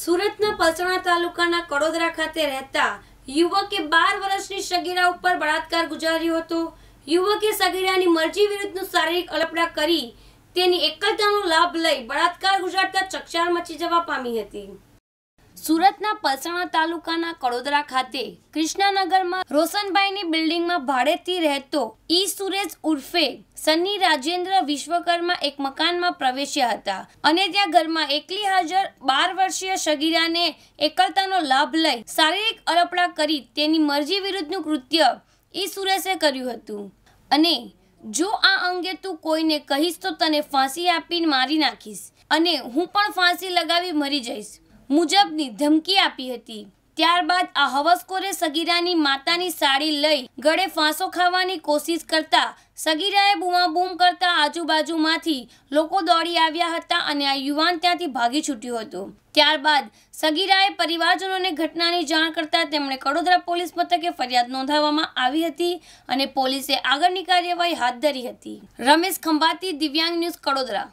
સુરતના પલસણા તાલુકાના કડોદરા ખાતે રહેતા યુવકે બાર વર્ષની સગીરા ઉપર બળાત્કાર ગુજાર્યો હતો યુવકે સગીરાની મરજી વિરુદ્ધનું શારીરિક અલપડા કરી તેની એકલતાનો લાભ લઈ બળાત્કાર ગુજારતા ચકચાર મચી જવા પામી હતી સુરતના પલસાણા તાલુકાના કડોદરા ખાતે કૃષ્ણાનગરમાં રોશનભાઈની બિલ્ડિંગમાં ભાડેથી રહેતો ઈ સુરેશ ઉર્ફે સન્ની રાજેન્દ્ર વિશ્વકર્મા એક મકાનમાં પ્રવેશ્યા હતા અને ત્યાં ઘરમાં એકલી હાજર બાર વર્ષીય સગીરાને એકલતાનો લાભ લઈ શારીરિક અડપડા કરી તેની મરજી વિરુદ્ધનું કૃત્ય ઈ સુરેશે કર્યું હતું અને જો આ અંગે તું કોઈને કહીશ તો તને ફાંસી આપીને મારી નાખીશ અને હું પણ ફાંસી લગાવી મરી જઈશ મુજબની ધમકી આપી હતી ત્યારબાદ આ હવસકોરે સગીરાની માતાની સાડી લઈ ગળે ફાંસો ખાવાની કોશિશ કરતા સગીરાએ બૂમાબૂમ કરતા આજુબાજુમાંથી લોકો દોડી આવ્યા હતા અને આ યુવાન ત્યાંથી ભાગી છૂટ્યો હતો ત્યારબાદ સગીરાએ પરિવારજનોને ઘટનાની જાણ કરતા તેમણે કડોદરા પોલીસ મથકે ફરિયાદ નોંધાવવામાં આવી હતી અને પોલીસે આગળની કાર્યવાહી હાથ ધરી હતી રમેશ ખંભાતી દિવ્યાંગ ન્યૂઝ કડોદરા